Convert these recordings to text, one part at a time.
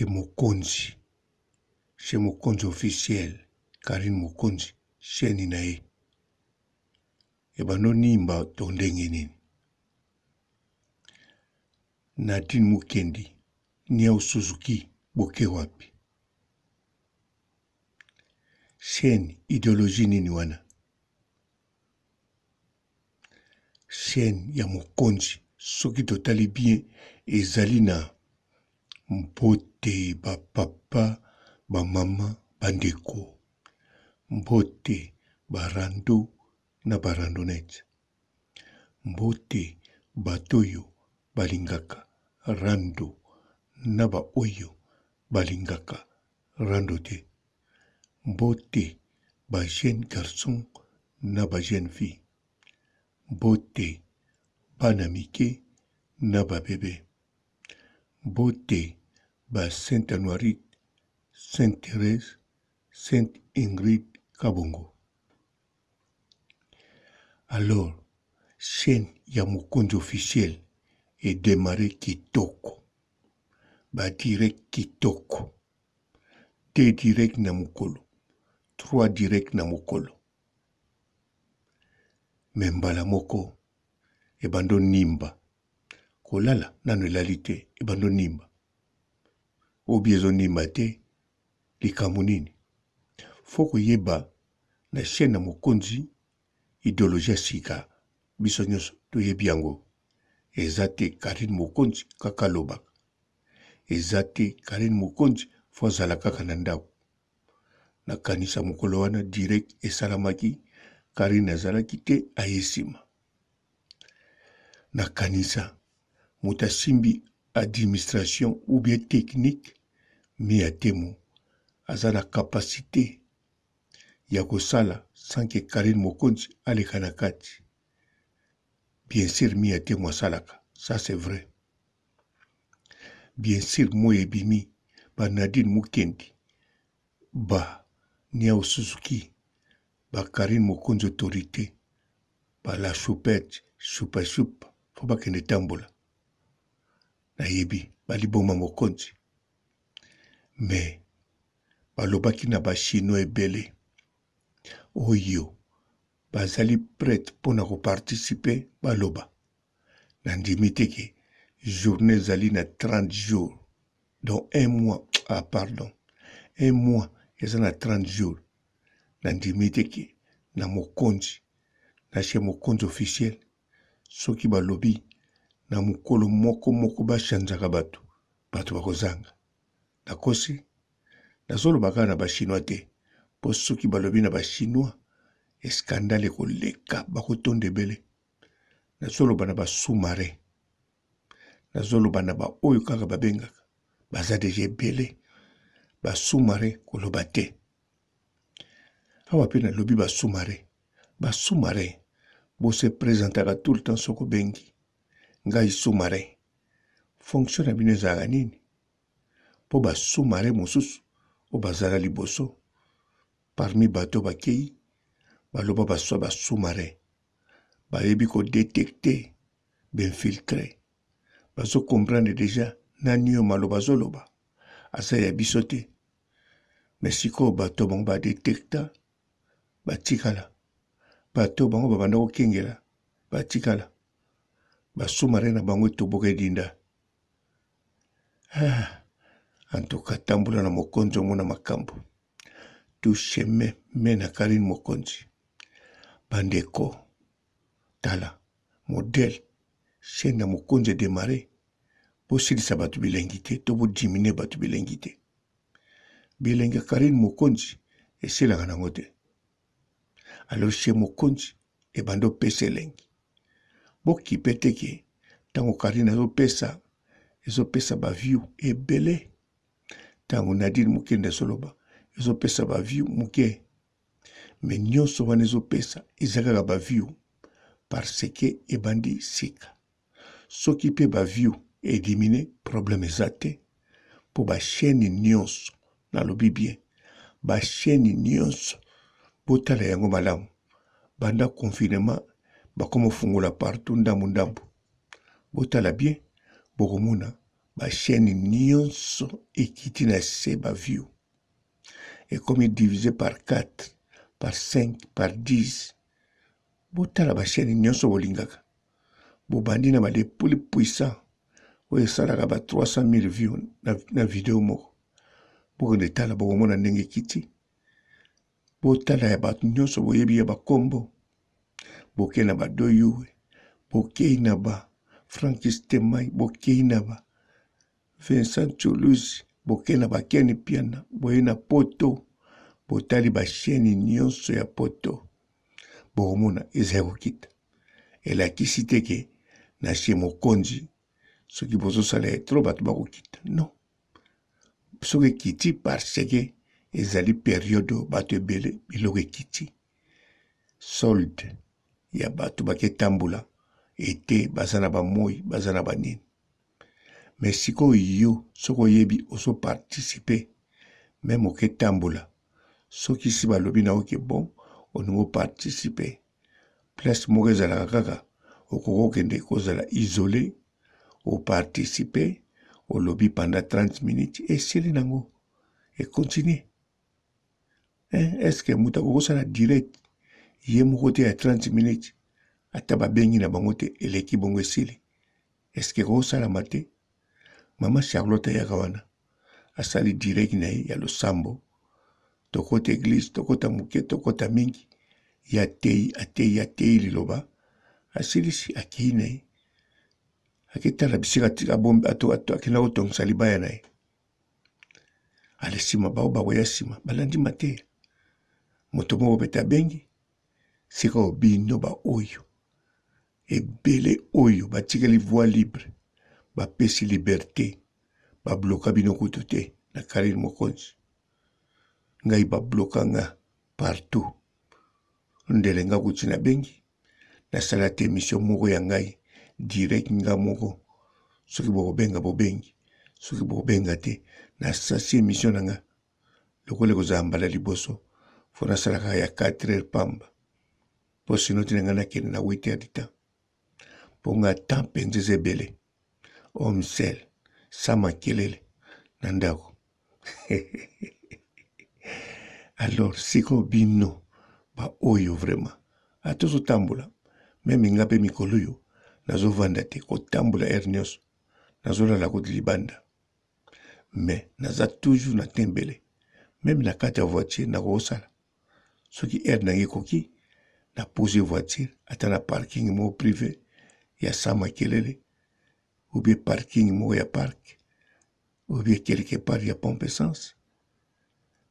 chez mokonzi chez mokonzi officiel karine mokonzi sheni na ye ebanonimba to ndenge nini nadine mukendi niau suzuki boke wapi sheni ideologie nini wana sheni ya mokonzi soki totali bien ezali na mbote bapapa bamama bandeko mbote barando na barandonete mbote bato oyo balingaka rando na baoyo balingaka rando te mbote ba jeune garçon na ba jeune fille mbote bana mike na babebe mbote ba sainte anoirite sainte thérèse sainte ingrid kabongo alors chaîne ya mokonzi officiel edemare kitoko badirect kitoko te direct na mokolo 3 direct na mokolo me mbala moko ebando nimba kolala nano elali te ebando nimba ou bien ezonima te likambo nini fo koyeba na chaîne ya mokonzi ideologie ya sika biso nyonso toyebi yango eza te karine mokonzi kaka alobaka eza te karine mokonzi fo azala kaka na ndako nakanisa mokolo wana direct esalamaki karine azalaki te aye nsima na kanisa moto asimbi administration ou bien technique mpe ya temo aza na kapasite ya kosala sanke karine mokonzi aleka na kati bien sur mi ya temo asalaka ça c'est vrai bien sur moi ebimi banadine mokendi ba niao suzuki bakarine mokonzi autorité bala choupete chupashupa mpo bakende tambola nayebi baliboma mokonzi me balobaki na bachinois ebele oyo bazali prete mpona kopartisipe baloba nandimi teke journée ezali na 30 jours donc un mois ah pardon un mois eza na 30 jours nandimi teke na mokonzi na che mokonzi officiel soki balobi na mokolo moko moko bashanzaka bato bato bakozanga nakosi nazoloba kaka na bachinois te mpo soki balobi na bachinois eskandale ekoleka bakotonda ebele nazoloba na basous-marin nazoloba na baoyo kaka babengaka baza deja ebele basous-marin koloba te awa mpe nalobi basous-marin basous-marin bose présentaka tout le temps soko bengi ngai sous-marin fonction na bino ezalaka nini mpo basous-marin mosusu oyo bazala liboso parmi bato bakei baloba baswa basous-marin bayebi kodetekte bainfiltre bazokomprendre deja nani oyo maloba azoloba aza ya biso te me sikoyo bato bango badetekta batikala bato bango babanda kokengela batikala basous-marin na bango etoboka edinda ah. antuka tambola na mokonzi omona makambo tu chemin me na karine mokonzi bandeko tala modele chaine ya mokonzi edemare bosilisa bato bilengi te to bodimine bato bilengi te bilengi ya karine mokonzi esilaka nango te alors che mokonzi ebandi opesa elengi bokipe te ke ntango karine azopesa ezopesa baviu ebele ntango nadine moke nde azoloba ezopesa baview moke me nyonso wana ezopesa eza kaka baview parce ke ebandi sika soki mpe baview elimine probleme eza te mpo bashaine nyonso nalobi bien bashaine nyonso botala yango malamu banda confinement bakoma ofungola partout ndambu ndambu botala bien bokomona bachaîne nyonso ekiti na se baview ekomi divise par 4 par 5 par 10 botala bachaîne nyonso bolingaka bobandi na badepoli puissant oyo esalaka ba 300 000 view na, na video moko bokende etala bokomona ndenge ekiti botala ya bato nyonso boyebi ya bakombo bokei na badoyuwe bokei na ba frankistemai bokei na ba vincent tolosi bokei na bakeni piana boye na poto botali basheni nyonso ya poto bokomona eza ya kokita elakisi te ke na sie mokonzi soki bozosala ya tro bato bakokita non soki ekiti parce ke ezali periode oyo bato ebele biloko ekiti solde ya bato baketambola ete baza na bamoi baza na banini me sikoyo yo soki oyebi ozopartisipe meme oke tambola soki si balobi na oke bon oningo opartisipe place moko ezalaka kaka okoki okende kozala isole opartisipe olobi panda 30 minutes esili nango ekontinue estce moto akokosala direct ye moko te ya 30 minutes ata babengi na bango te eleki bongo esili estce ekokosalama te mama charlotte ayaka wana asali direki na ye ya losambo tokota eglize tokota moke tokota mingi ye atei atei atei liloba asilisi akei na ye aketala bisika akenda kotongisa libaya na ye ale nsima bao bakoya nsima balandi mateya moto moko pete abengi sika obindo baoyo ebele oyo batikeli voi libre bapesi liberté babloka bino kutu te na karine mokonzi ngai babloka nga partout ndele nga kuti nabengi nasala te émission moko ya ngai direct nga moko soki bokobenga bobengi soki bokobenga te nasasi émission na nga lokola ekozala mbala liboso mpo nasalaka ya 4 heure pamba mpo sino tina ngai nakende na 8 heure du temps mpo nga temps mpenza eza ebele omsel sama kelele na ndako alors sikoyo bino baoyo vraiment atozotambola meme nga mpe mikolo oyo nazovanda te kotambola ere nyonso nazolala koti libanda me naza toujours na tembele meme na kati ya voiture nakokosala soki ere nange ekoki napose voiture ata na parking moko privé ya sa makelele ou bien parking moko ya park ou bien quelque part ya pompe essence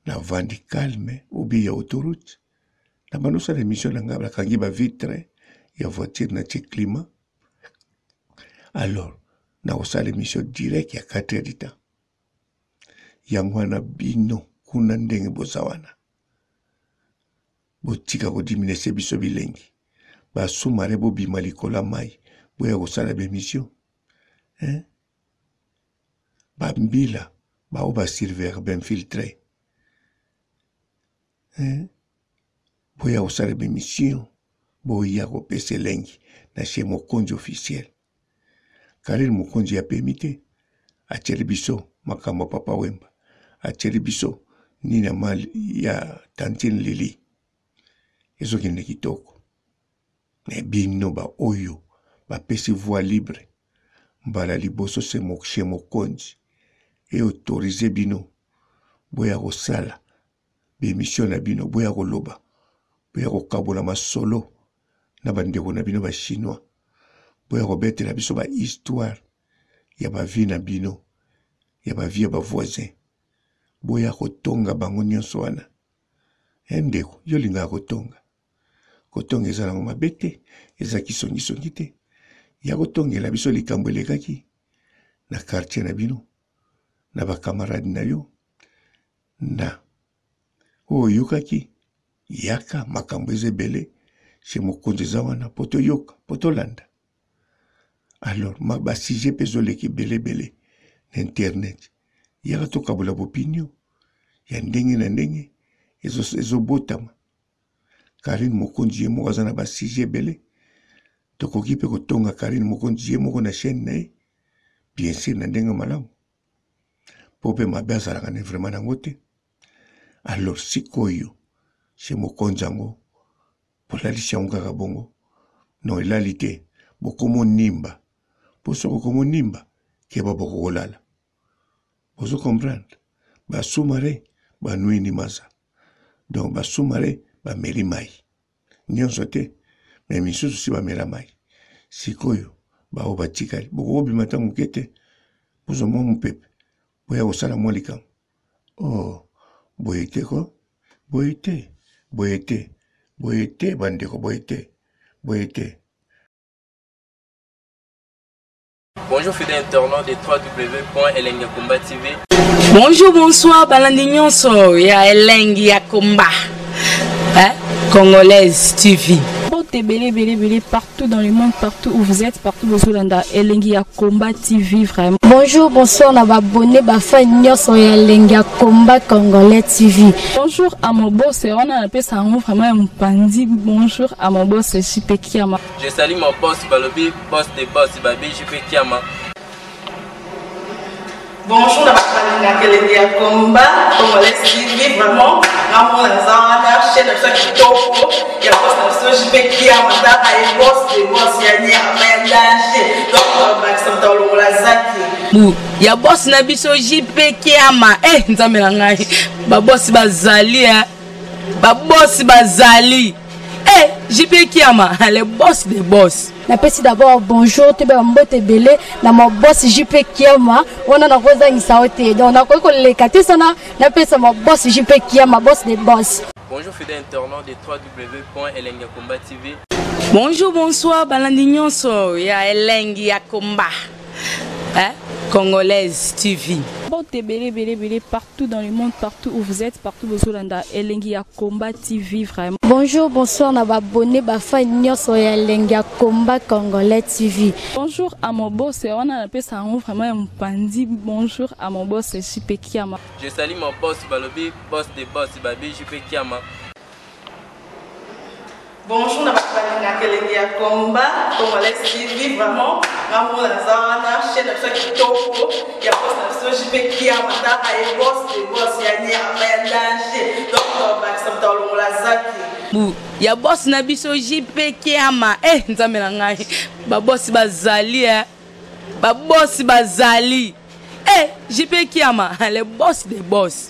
na vandi calme ou bien ya autoroute na bandosala émission na ngai bakangi bavitre ya voiture na tie climat alors nakosala émission direct ya 4 heure du temps yango wana bino kuna ndenge boza wana botika kodiminese biso bilengi basumare bobima likolo ya mai boya kosala bemission bambila bao basilivere bainfiltre boya kosala bemission boya kopesa elengi na che mokonzi officiel kaleli mokonzi apemi te atieli biso makambo ya papa wemba atieli biso nini ya mali ya tantine lili ezokende kitoko na bino baoyo bapesi voie libre mbala liboso chez mokonzi eautorize bino boya kosala bemisio na bino boya koloba boya kokabola masolo na bandeko na bino bachinois boya kobetela biso bahistware ya bavie na bino ya bavie ya bavoisin boya kotonga bango nyonso wana e ndeko yo lingaka kotonga kotonga eza nango mabe te eza kisongisongi te ya kotongela biso likambo elekaki na quartier na bino na bakamarade na yo na oyo oyokaki yaka makambo eza ebele che mokonzi eza wana po toyoka po tolanda alors basije mpe ezoleka ebelebele na internet yaka tokabola bopinio ya ndenge na ndenge ezobotama karine mokonzi ye moko aza na basije ebele tokoki mpe kotonga karine mokonzi ye moko na chaine na ye bien sur na ndenge malamu mpo mpe mabe azalaka ne vraimen yango te alors sikoyo se mokonzi yango bolalisi yango kaka bongo non elali te bokomonimba mpo soko komonimba keba bokokolala bozo comprendre basumare banwini maza donc basumare bameli mai nyonso te me misusu si bamela mai sikoyo bao batikali bokokobima ntango moke te bozwa mwa mopepe boya kosala mwa likambo o oh, boye te ko boye te boye te boye te bandeko boye te boye te Bonjour fidèle internaute de www.elengiakomba TV. Bonjour, bonsoir, balandi nyonso ya Elengiakomba. Hein? Congolaise TV. ebele ebele ebele partout dans le monde partout où vous êtes partout bozolanda elengi ya combat tv vraiment bonjour bonsoir na babone bafan nyonso ya elengi ya combat congolais tv bonjour à mobose wana napesa yango vraiment ya mopandi bonjour à mobose jipe kiama je salue mon boss balobi boss de boss babi jipe kiama bonjour na bakolinga kelenge ya komba congolais tv vraiment ngamona eza wana chaine biso ya kitoko ya bos na biso jipekia mataka ye bos de bos ya nyerama ya danger donbakisa moto alongola zaki ya bosi na biso jipekiama e eh, nzambe na ngai babosi bazali babosi bazali Eh, JP Kiama, le boss des boss. napesi d'abord bonjour toyebaka mbote ebele na mabosi jp kiama wana nakozangisa yo te donc nakoki koleka te sana napesa mabosi jp kiama bosi de bosi bonjour fidèle internaute de 3w elenge ya komba tv bonjour bonsoir balandi nyonso ya elenge ya komba eh? Congolaise TV. Partout dans le monde, partout où vous êtes, partout où vous êtes, Elengi ya Combat TV vraiment. Bonjour, bonsoir, na abonné bafa nyonso ya Elengi ya Combat Congolais TV. Bonjour à mon boss, on a appelé ça vraiment un pandi. Bonjour à mon boss, Jipe Kiama. Je salue mon boss Balobi, boss de boss Babi Jipe Kiama. bonjour na bato balinga kelenge ya komba congolais tv vraiment ngambo naza wana chaine na biso kitoko ya bos na biso jipe kia mataka ye bos de bos ya nyama ya danger donc bakisa moto alongola zaki ya bosi na biso jipe kiama e eh, nzambe na ngai babosi bazali e eh. babosi bazali e eh, jipe kiama le bosi de bosi